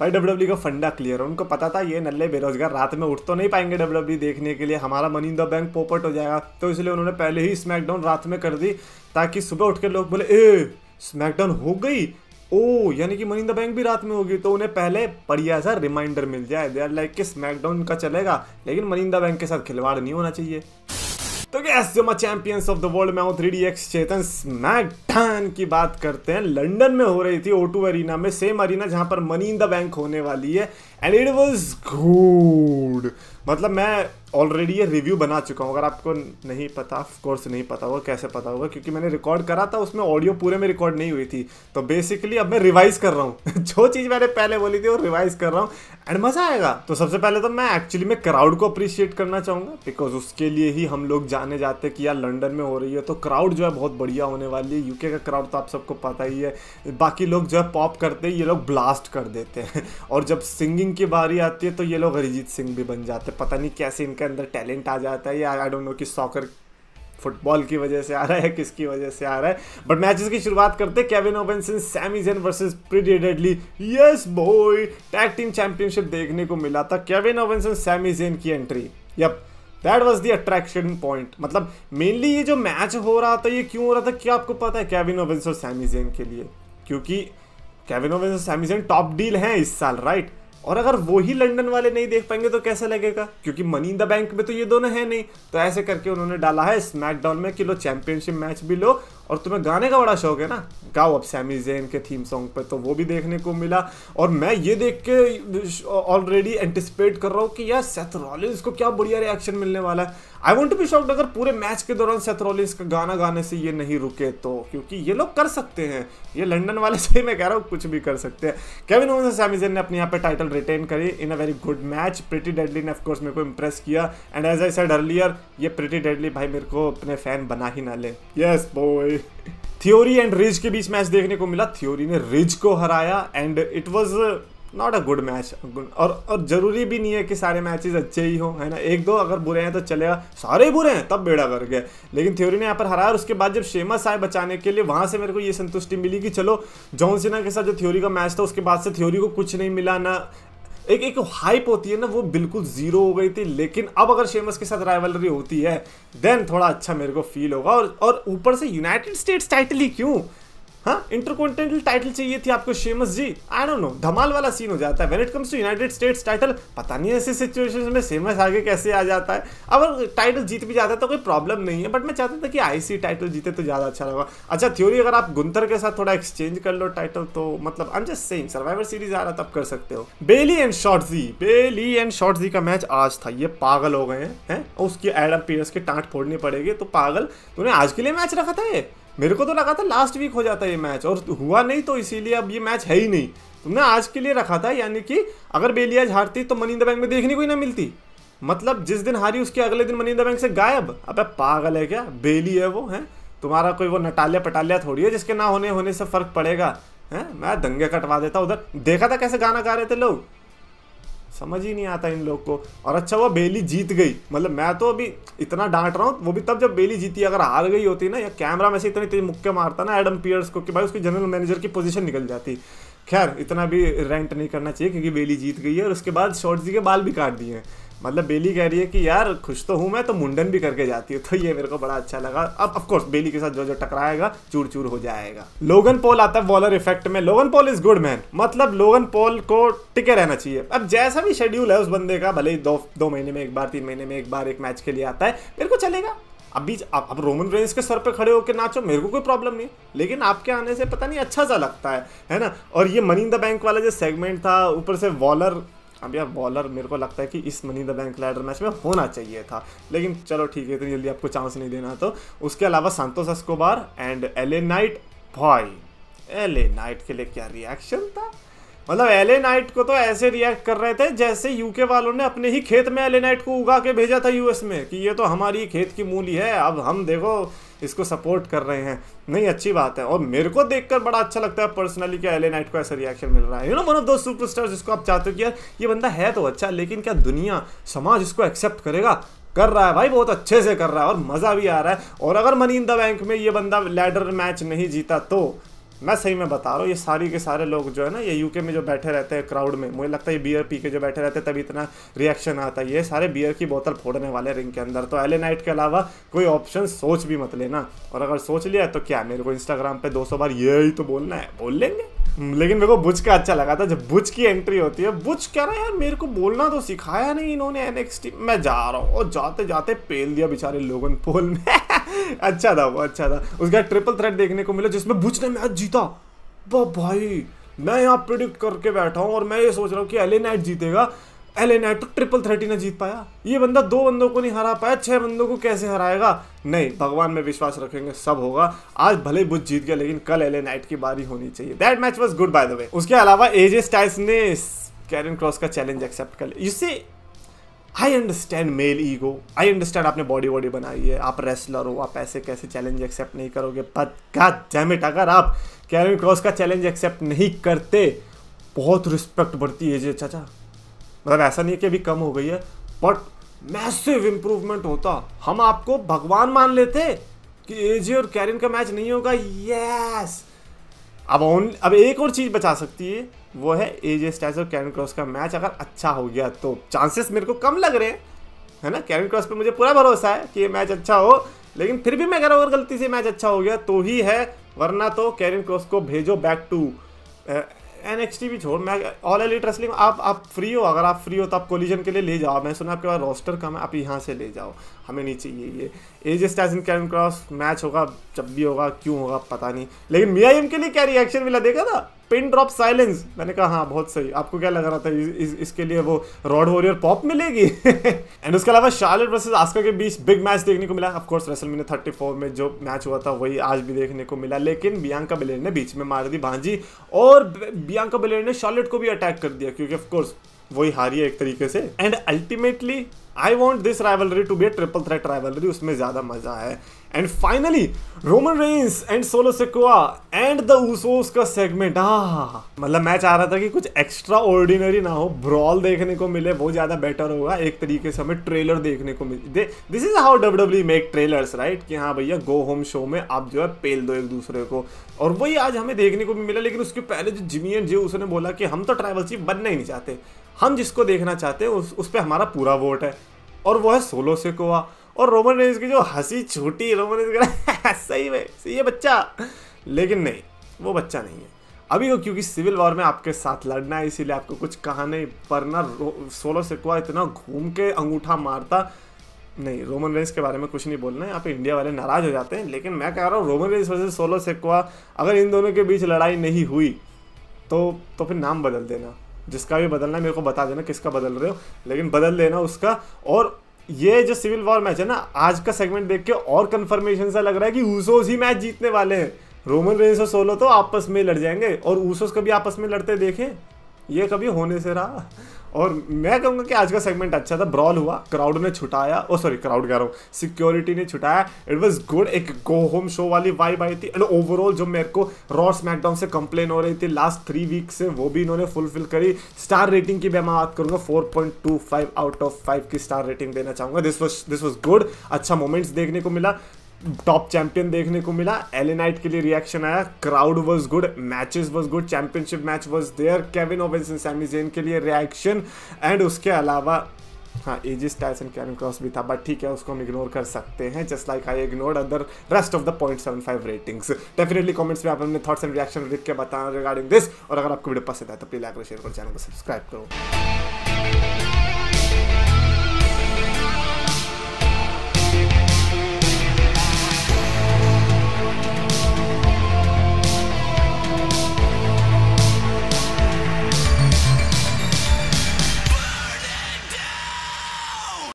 भाई W e का फंडा क्लियर है उनको पता था ये नल्ले बेरोजगार रात में उठ तो नहीं पाएंगे डब्ल्यू e देखने के लिए हमारा मनी इन द बैंक पोपट हो जाएगा तो इसलिए उन्होंने पहले ही स्मैकडाउन रात में कर दी ताकि सुबह उठ के लोग बोले ए स्मैकडाउन हो गई ओ यानी कि मनी इन द बैंक भी रात में होगी तो उन्हें पहले बढ़िया सा रिमाइंडर मिल जाए दे आर लाइक कि स्मैकडाउन का चलेगा लेकिन मनी इन द बैंक के साथ खिलवाड़ नहीं होना चाहिए तो मैं चैंपियंस ऑफ द वर्ल्ड में हूँ थ्री डी एक्स चेतन स्मैकडाउन की बात करते हैं लंदन में हो रही थी ओटू अरीना में सेम अरीना जहाँ पर मनी इन द बैंक होने वाली है एंड इट वॉज गुड मतलब मैं ऑलरेडी ये रिव्यू बना चुका हूँ अगर आपको नहीं पता कोर्स नहीं पता होगा कैसे पता होगा क्योंकि मैंने रिकॉर्ड करा था उसमें ऑडियो पूरे में रिकॉर्ड नहीं हुई थी तो बेसिकली अब मैं रिवाइज कर रहा हूँ जो चीज़ मैंने पहले बोली थी वो रिवाइज कर रहा हूँ एंड मज़ा आएगा तो सबसे पहले तो मैं एक्चुअली में क्राउड को अप्रिशिएट करना चाहूँगा बिकॉज उसके लिए ही हम लोग जाने जाते कि यार लंडन में हो रही है तो क्राउड जो है बहुत बढ़िया होने वाली है यूके का क्राउड तो आप सबको पता ही है बाकी लोग जो है पॉप करते ये लोग ब्लास्ट कर देते हैं और जब सिंगिंग सिंह की बारी आती है तो ये लोग अरिजीत सिंह भी बन जाते हैं पता नहीं कैसे इनके अंदर टैलेंट आ जाता है या आई डोंट नो कि सॉकर फुटबॉल की वजह से आ रहा है किसकी वजह से आ रहा है बट मैचेस की शुरुआत करते Kevin Owens and Sami Zayn versus Pretty Deadly yes boy tag team championship देखने को मिला था केविन ओबेंसन सैमी जेन की entry yup that was the attraction point मतलब मेनली ये जो मैच हो रहा था ये क्यों हो रहा था क्या आपको पता है केविन ओवेंस और सैमी जेन के लिए क्योंकि केविन ओवेंस और सैमी जेन टॉप डील हैं इस साल राइट right? और अगर वो ही लंदन वाले नहीं देख पाएंगे तो कैसे लगेगा क्योंकि मनी इन द बैंक में तो ये दोनों है नहीं तो ऐसे करके उन्होंने डाला है स्मैकडाउन में कि लो चैंपियनशिप मैच भी लो और तुम्हें गाने का बड़ा शौक है ना गाओ अब सैमी जैन के थीम सॉन्ग पे तो वो भी देखने को मिला और मैं ये देख के ऑलरेडी एंटिसिपेट कर रहा हूँ कि यार सेथ रॉलिंस को क्या बढ़िया रिएक्शन मिलने वाला है I want to be shocked अगर पूरे मैच के दौरान सेथ रॉलिंस का गाना गाने से ये नहीं रुके तो क्योंकि ये लोग कर सकते हैं ये लंडन वाले से ही मैं कह रहा हूँ कुछ भी कर सकते हैं केविन ओवन सैमी जैन ने अपने यहाँ पे टाइटल रिटेन करी in a very good match pretty deadly ने ऑफकोर्स मेरे को इम्प्रेस किया and as I said earlier ये प्रिटी डेडली भाई मेरे को अपने फैन बना ही ना ले yes boy Theory and Ridge के बीच मैच देखने को मिला थ्योरी ने रिज को हराया and it was not a good match और और जरूरी भी नहीं है कि सारे मैचेस अच्छे ही हो है ना एक दो अगर बुरे हैं तो चलेगा सारे ही बुरे हैं तब बेड़ा कर गया लेकिन थ्योरी ने यहाँ पर हराया और उसके बाद जब शेमस आए बचाने के लिए वहाँ से मेरे को ये संतुष्टि मिली कि चलो जॉन सिन्हा के साथ जो थ्योरी का मैच था उसके बाद से थ्योरी को कुछ नहीं मिला ना एक एक हाइप होती है ना वो बिल्कुल जीरो हो गई थी लेकिन अब अगर शेमस के साथ राइवलरी होती है देन थोड़ा अच्छा मेरे को फील होगा और और ऊपर से यूनाइटेड स्टेट्स टाइटल ही क्यों हाँ इंटरकॉन्टिनेंटल टाइटल चाहिए थी आपको Sheamus ji I don't know धमाल वाला सीन हो जाता है when it comes to United States title पता नहीं ऐसी सिचुएशन में शेमस आगे कैसे आ जाता है अगर टाइटल जीत भी जाता है तो कोई प्रॉब्लम नहीं है बट मैं चाहता था कि आईसी टाइटल जीते तो ज़्यादा अच्छा लगा अच्छा थ्योरी अगर आप गुंतर के साथ थोड़ा एक्सचेंज कर लो टाइटल तो मतलब I just saying Survivor Series आ रहा तब कर सकते हो Bayley and Shotzi Bayley and Shotzi का मैच आज था ये पागल हो गए हैं उसके उसकी एडम पीरस की टांट फोड़नी पड़ेगी तो पागल तुमने आज के लिए मैच रखा था ये मेरे को तो लगा था लास्ट वीक हो जाता ये मैच और हुआ नहीं तो इसीलिए अब ये मैच है ही नहीं तुमने आज के लिए रखा था यानी कि अगर बेलियाज हारती तो मनी इन द बैंक में देखने को ही ना मिलती मतलब जिस दिन हारी उसके अगले दिन मनी इन द बैंक से गायब अब पागल है क्या बेली है वो है तुम्हारा कोई वो नटालिया पटालिया थोड़ी है जिसके ना होने होने से फर्क पड़ेगा है मैं दंगे कटवा देता उधर देखा था कैसे गाना गा रहे थे लोग समझ ही नहीं आता इन लोग को और अच्छा वो बेली जीत गई मतलब मैं तो अभी इतना डांट रहा हूँ वो भी तब जब बेली जीती अगर हार गई होती ना या कैमरा में से इतनी तेज मुक्के मारता ना एडम पियर्स को कि भाई उसकी जनरल मैनेजर की पोजिशन निकल जाती खैर इतना भी रेंट नहीं करना चाहिए क्योंकि बेली जीत गई है और उसके बाद शॉर्ट्स जी के बाल भी काट दिए हैं मतलब बेली कह रही है कि यार खुश तो हूँ मैं तो मुंडन भी करके जाती हूँ तो ये मेरे को बड़ा अच्छा लगा अब ऑफ कोर्स बेली के साथ जो जो टकराएगा चूर चूर हो जाएगा लोगन पॉल आता है बॉलर इफेक्ट में Logan Paul is good man मतलब लोगन पॉल को टिके रहना चाहिए अब जैसा भी शेड्यूल है उस बंदे का भले ही दो दो महीने में एक बार तीन महीने में एक बार एक मैच के लिए आता है मेरे को चलेगा अब बीच अब, अब रोमन रेंस के सर पे खड़े होकर नाचो मेरे को कोई प्रॉब्लम नहीं लेकिन आपके आने से पता नहीं अच्छा सा लगता है है ना और ये मनी इन द बैंक वाला जो सेगमेंट था ऊपर से वॉलर अब यार बॉलर मेरे को लगता है कि इस money the bank ladder match में होना चाहिए था लेकिन चलो ठीक है इतनी जल्दी आपको चांस नहीं देना तो उसके अलावा संतोष अस्कोबार एंड एले नाइट भाई एले नाइट के लिए क्या रिएक्शन था मतलब एले नाइट को तो ऐसे रिएक्ट कर रहे थे जैसे यूके वालों ने अपने ही खेत में एले नाइट को उगा के भेजा था यूएस में कि ये तो हमारी खेत की मूली है अब हम देखो इसको सपोर्ट कर रहे हैं नहीं अच्छी बात है और मेरे को देखकर बड़ा अच्छा लगता है पर्सनली क्या एले नाइट को ऐसा रिएक्शन मिल रहा है यू नो वन ऑफ दो सुपरस्टार जिसको आप चाहते हो कि यार ये बंदा है तो अच्छा लेकिन क्या दुनिया समाज इसको एक्सेप्ट करेगा कर रहा है भाई बहुत अच्छे से कर रहा है और मज़ा भी आ रहा है और अगर मनी इन द बैंक में ये बंदा लैडर मैच नहीं जीता तो मैं सही में बता रहा हूँ ये सारी के सारे लोग जो है ना ये यूके में जो बैठे रहते हैं क्राउड में मुझे लगता है ये बियर पी के जो बैठे रहते हैं तभी इतना रिएक्शन आता है ये सारे बियर की बोतल फोड़ने वाले रिंग के अंदर तो एले नाइट के अलावा कोई ऑप्शन सोच भी मत लेना और अगर सोच लिया तो क्या मेरे को इंस्टाग्राम पर दो बार ही तो बोलना है बोल लेंगे हम्म, लेकिन मेरे को बुज का अच्छा लगा था जब बुज की एंट्री होती है बुज कह रहा है यार मेरे को बोलना तो सिखाया नहीं इन्होंने एनएक्सटी मैं जा रहा हूँ और जाते जाते पेल दिया बेचारे ने पोल में अच्छा था वो अच्छा था उसका ट्रिपल थ्रेड देखने को मिला जिसमें बुच ने मैच जीता वो भाई मैं यहाँ प्रिडिक्ट करके बैठा हूँ और मैं ये सोच रहा हूँ कि एले नाइट जीतेगा एले नाइट तो ट्रिपल थर्टी ना जीत पाया ये बंदा दो बंदों को नहीं हरा पाया छह बंदों को कैसे हराएगा नहीं भगवान में विश्वास रखेंगे सब होगा आज भले बुद्ध जीत गया लेकिन कल एले नाइट की बारी होनी चाहिए that match was good by the way उसके अलावा एजे स्टाइस ने कैरन क्रॉस का चैलेंज एक्सेप्ट कर लिया इससे I understand male ego I understand आपने बॉडी वॉडी बनाई है आप रेसलर हो आप ऐसे कैसे चैलेंज एक्सेप्ट नहीं करोगे बट गॉड डैम इट अगर आप कैरन क्रॉस का चैलेंज एक्सेप्ट नहीं करते बहुत रिस्पेक्ट बढ़ती है जी चाचा मतलब ऐसा नहीं है कि अभी कम हो गई है बट मैसिव इम्प्रूवमेंट होता हम आपको भगवान मान लेते कि एजे और कैरिन का मैच नहीं होगा यस अब ओन अब एक और चीज़ बचा सकती है वो है एजे स्टैच और कैरन क्रॉस का मैच अगर अच्छा हो गया तो चांसेस मेरे को कम लग रहे हैं है ना कैरन क्रॉस पे मुझे पूरा भरोसा है कि ये मैच अच्छा हो लेकिन फिर भी मैं अगर और अगर गलती से मैच अच्छा हो गया तो ही है वरना तो कैरन क्रॉस को भेजो back to N X T भी छोड़ मैं ऑल एलिट रेसलिंग आप आप फ्री हो अगर आप फ्री हो तो आप कोलिजन के लिए ले जाओ मैं सुना आपके पास रोस्टर कम है आप यहाँ से ले जाओ हमें नहीं चाहिए ये एज स्टार्स इन कैरन क्रॉस मैच होगा जब भी होगा क्यों होगा पता नहीं लेकिन मिया एम के लिए क्या रिएक्शन मिला देखा था पिन ड्रॉप साइलेंस मैंने कहा हाँ बहुत सही आपको क्या लग रहा था इस, इस, इसके लिए वो रॉड वॉरियर पॉप मिलेगी एंड उसके अलावा शार्लेट वर्सेस आस्का के बीच बिग मैच देखने को मिला ऑफकोर्स रेसल मैंने थर्टी फोर में जो मैच हुआ था वही आज भी देखने को मिला लेकिन बियांका बिलेर ने बीच में मार दी भांजी और बियांका बिलेर ने शार्लेट को भी अटैक कर दिया क्योंकि ऑफकोर्स वही हारी है एक तरीके से and ultimately I want this rivalry to be triple threat rivalry उसमें ज़्यादा मज़ा है and finally Roman Reigns and Solo Sikoa and the Usos का सेगमेंट हाँ मतलब मैं चाह रहा था कि कुछ एक्स्ट्रा ऑर्डिनरी ना हो ब्रॉल देखने को मिले वो ज़्यादा बेटर होगा एक तरीके से हमें ट्रेलर देखने को मिले this is how W W make trailers right कि हाँ भैया गो होम शो में आप जो है पेल दो एक दूसरे को और वही आज हमें देखने को भी मिला लेकिन उसके पहले जो जिमी एंड जी उसने बोला कि हम तो ट्राइवल चीफ बनना ही नहीं चाहते हम जिसको देखना चाहते हैं उस उस पर हमारा पूरा वोट है और वो है सोलो से कोवा और रोमन रेंज की जो हंसी छूटी रोमन रेंज सही में सही है बच्चा लेकिन नहीं वो बच्चा नहीं है अभी वो क्योंकि सिविल वॉर में आपके साथ लड़ना है इसीलिए आपको कुछ कहा नहीं ना सोलो सिक्वा इतना घूम के अंगूठा मारता नहीं रोमन रेंस के बारे में कुछ नहीं बोलना है यहाँ पे इंडिया वाले नाराज हो जाते हैं लेकिन मैं कह रहा हूँ Roman Reigns versus Solo Sikoa अगर इन दोनों के बीच लड़ाई नहीं हुई तो तो फिर नाम बदल देना जिसका भी बदलना है मेरे को बता देना किसका बदल रहे हो लेकिन बदल लेना उसका और ये जो सिविल वॉर मैच है ना आज का सेगमेंट देख के और कन्फर्मेशन सा लग रहा है कि ऊसोस ही मैच जीतने वाले हैं रोमन रेंस और सोलो तो आपस में लड़ जाएंगे और ऊसोस कभी आपस में लड़ते देखें ये कभी होने से रहा और मैं कहूँगा कि आज का सेगमेंट अच्छा था ब्रॉल हुआ क्राउड ने छुटाया ओ सॉरी क्राउड कह रहा हूँ सिक्योरिटी ने छुटाया इट वॉज गुड एक गो होम शो वाली वाइब आई थी एंड ओवरऑल जो मेरे को रॉ स्मैकडाउन से कंप्लेन हो रही थी लास्ट थ्री वीक से वो भी इन्होंने फुलफिल करी स्टार रेटिंग की भी मैं बात करूँगा four point two five out of five की स्टार रेटिंग देना चाहूँगा this was this was good अच्छा मोमेंट्स देखने को मिला टॉप चैंपियन देखने को मिला एलेनाइट के लिए रिएक्शन आया crowd was good matches was good championship match was there Kevin Owens and Sammy Zayn के लिए रिएक्शन एंड उसके अलावा हाँ AJ Styles and Karrion Kross भी था बट ठीक है उसको हम इग्नोर कर सकते हैं just like I ignore other rest of the point seven five ratings definitely comments में आप अपने थॉट्स एंड रिएक्शन लिख के बताना रिगार्डिंग दिस और अगर आपको वीडियो पसंद है तो प्लीज लाइक और शेयर करो चैनल को सब्सक्राइब करो